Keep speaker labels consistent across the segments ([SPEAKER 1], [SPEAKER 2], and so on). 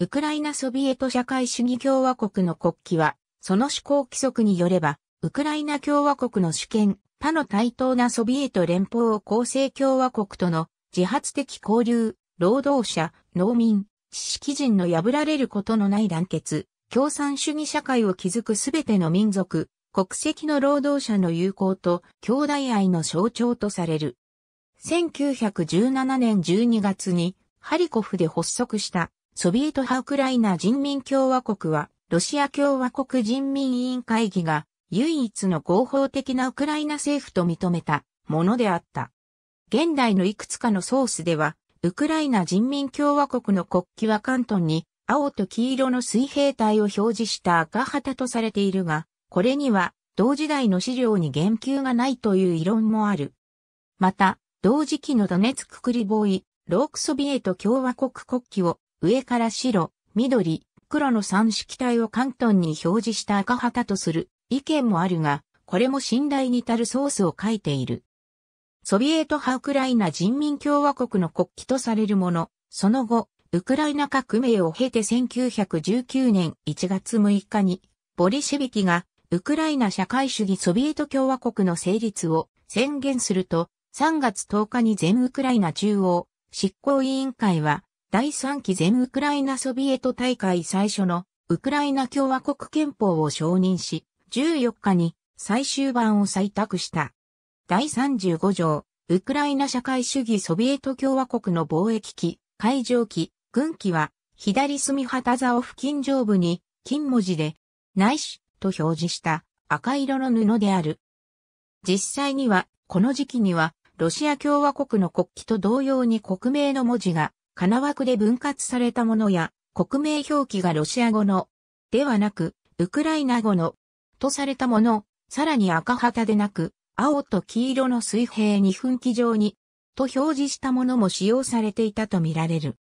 [SPEAKER 1] ウクライナソビエト社会主義共和国の国旗は、その思考規則によれば、ウクライナ共和国の主権、他の対等なソビエト連邦を構成共和国との自発的交流、労働者、農民、知識人の破られることのない団結、共産主義社会を築くすべての民族、国籍の労働者の友好と兄弟愛の象徴とされる。1917年12月にハリコフで発足したソビエト派ウクライナ人民共和国は、ロシア共和国人民委員会議が、唯一の合法的なウクライナ政府と認めたものであった。現代のいくつかのソースでは、ウクライナ人民共和国の国旗は関東に青と黄色の水平体を表示した赤旗とされているが、これには同時代の資料に言及がないという異論もある。また、同時期のドネツククリボーイ、ロークソビエト共和国国旗を上から白、緑、黒の三色体を関東に表示した赤旗とする意見もあるが、これも信頼に足るソースを書いている。ソビエト派ウクライナ人民共和国の国旗とされるもの、その後、ウクライナ革命を経て1919年1月6日に、ボリシェビキがウクライナ社会主義ソビエト共和国の成立を宣言すると、3月10日に全ウクライナ中央執行委員会は第3期全ウクライナソビエト大会最初のウクライナ共和国憲法を承認し、14日に最終版を採択した。第35条、ウクライナ社会主義ソビエト共和国の貿易機、海上機、軍機は、左隅旗竿付近上部に、金文字で、内視と表示した赤色の布である。実際には、この時期には、ロシア共和国の国旗と同様に国名の文字が金枠で分割されたものや、国名表記がロシア語の、ではなく、ウクライナ語の、とされたもの、さらに赤旗でなく、青と黄色の水平に分岐状に、と表示したものも使用されていたとみられる。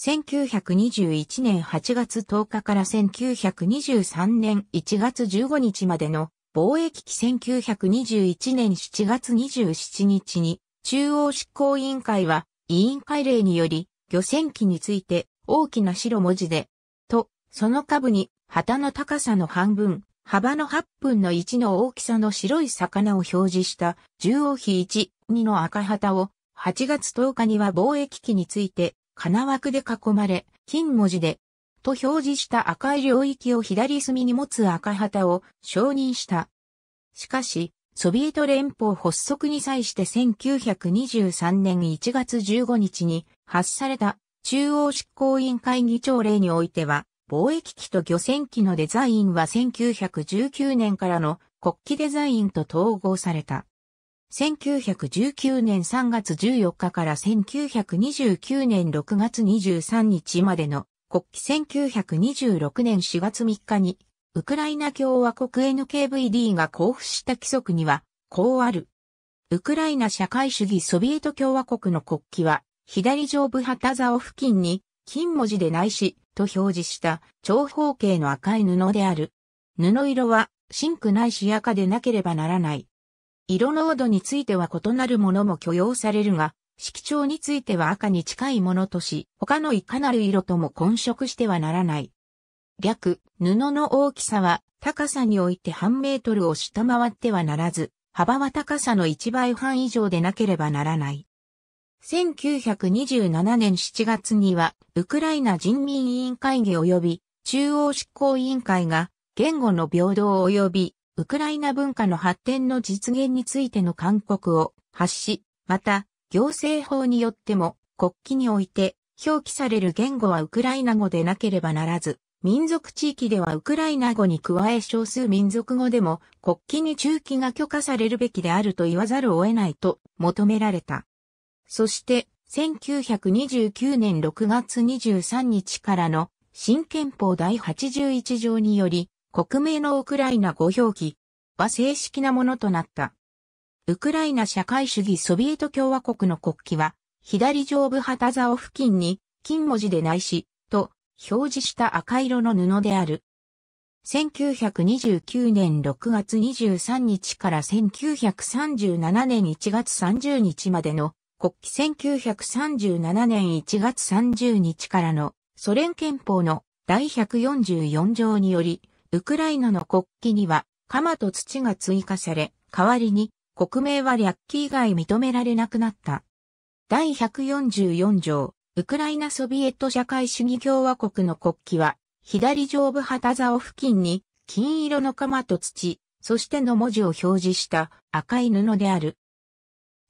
[SPEAKER 1] 1921年8月10日から1923年1月15日までの貿易期1921年7月27日に中央執行委員会は委員会令により、漁船機について大きな白文字で、と、その下部に旗の高さの半分、幅の8分の1の大きさの白い魚を表示した重央比1、2の赤旗を8月10日には貿易機について金枠で囲まれ、金文字で、と表示した赤い領域を左隅に持つ赤旗を承認した。しかし、ソビエト連邦発足に際して1923年1月15日に発された中央執行委員会議長令においては、貿易機と漁船機のデザインは1919年からの国旗デザインと統合された。1919年3月14日から1929年6月23日までの国旗1926年4月3日にウクライナ共和国 NKVD が交付した規則には、こうある。ウクライナ社会主義ソビエト共和国の国旗は、左上部旗竿付近に、金文字でないし、と表示した長方形の赤い布である。布色は、ンクないし赤でなければならない。色濃度については異なるものも許容されるが、色調については赤に近いものとし、他のいかなる色とも混色してはならない。略、布の大きさは高さにおいて半メートルを下回ってはならず、幅は高さの1倍半以上でなければならない。1927年7月には、ウクライナ人民委員会議及び中央執行委員会が言語の平等及びウクライナ文化の発展の実現についての勧告を発し、また、行政法によっても国旗において表記される言語はウクライナ語でなければならず、民族地域ではウクライナ語に加え少数民族語でも国旗に中期が許可されるべきであると言わざるを得ないと求められた。そして1929年6月23日からの新憲法第81条により国名のウクライナ語表記は正式なものとなった。ウクライナ社会主義ソビエト共和国の国旗は左上部旗竿付近に金文字でないし表示した赤色の布である。1929年6月23日から1937年1月30日までの国旗1937年1月30日からのソ連憲法の第144条により、ウクライナの国旗には鎌と土が追加され、代わりに国名は略旗以外認められなくなった。第144条ウクライナソビエト社会主義共和国の国旗は、左上部旗竿付近に、金色の鎌と土、そしての文字を表示した赤い布である。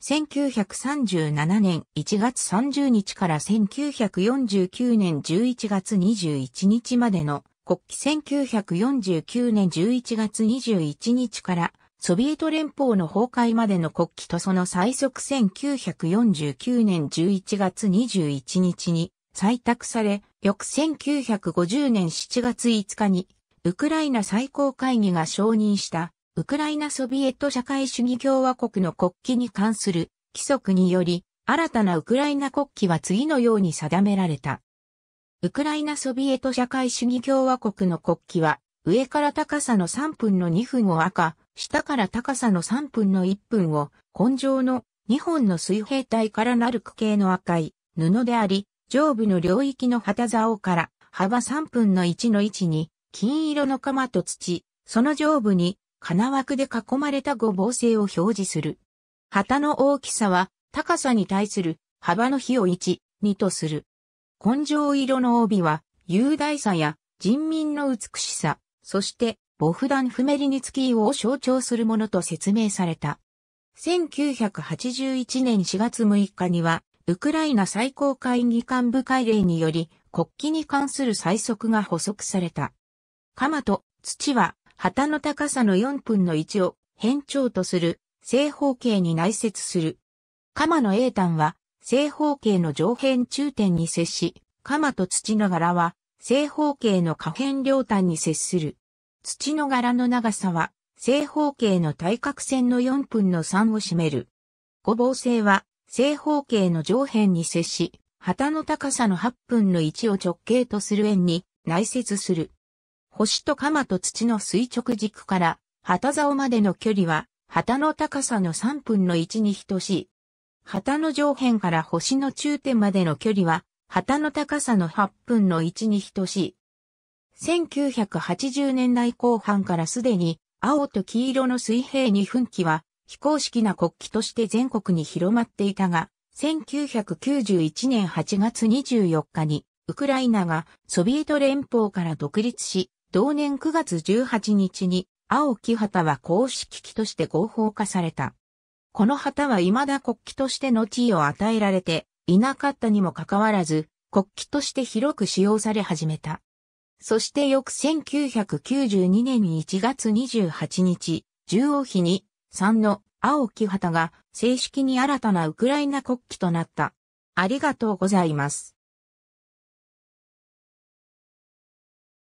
[SPEAKER 1] 1937年1月30日から1949年11月21日までの国旗1949年11月21日からソビエト連邦の崩壊までの国旗とその最速1949年11月21日に採択され、翌1950年7月5日に、ウクライナ最高会議が承認した、ウクライナソビエト社会主義共和国の国旗に関する規則により、新たなウクライナ国旗は次のように定められた。ウクライナソビエト社会主義共和国の国旗は、上から高さの3分の2分を赤、下から高さの3分の1分を、根上の2本の水平体からなる区形の赤い布であり、上部の領域の旗竿から幅3分の1の位置に、金色の鎌と土、その上部に金枠で囲まれた五芒星を表示する。旗の大きさは高さに対する幅の比を1、2とする。根性色の帯は雄大さや人民の美しさ、そして、ボフダン・フメリニツキーを象徴するものと説明された。1981年4月6日には、ウクライナ最高会議幹部会令により、国旗に関する最速が補足された。鎌と土は、旗の高さの4分の1を変調とする正方形に内接する。鎌の英単は正方形の上辺中点に接し、鎌と土の柄は正方形の可変両端に接する。土の柄の長さは、正方形の対角線の4分の3を占める。五芒星は、正方形の上辺に接し、旗の高さの8分の1を直径とする円に内接する。星と鎌と土の垂直軸から旗竿までの距離は旗の高さの3分の1に等しい。旗の上辺から星の中点までの距離は旗の高さの8分の1に等しい。1980年代後半からすでに青と黄色の水平2分機は非公式な国旗として全国に広まっていたが、1991年8月24日にウクライナがソビエト連邦から独立し、同年9月18日に青木旗は公式旗として合法化された。この旗は未だ国旗としての地位を与えられていなかったにもかかわらず、国旗として広く使用され始めた。そして翌1992年1月28日、重王日に3の青木旗が正式に新たなウクライナ国旗となった。ありがとうございます。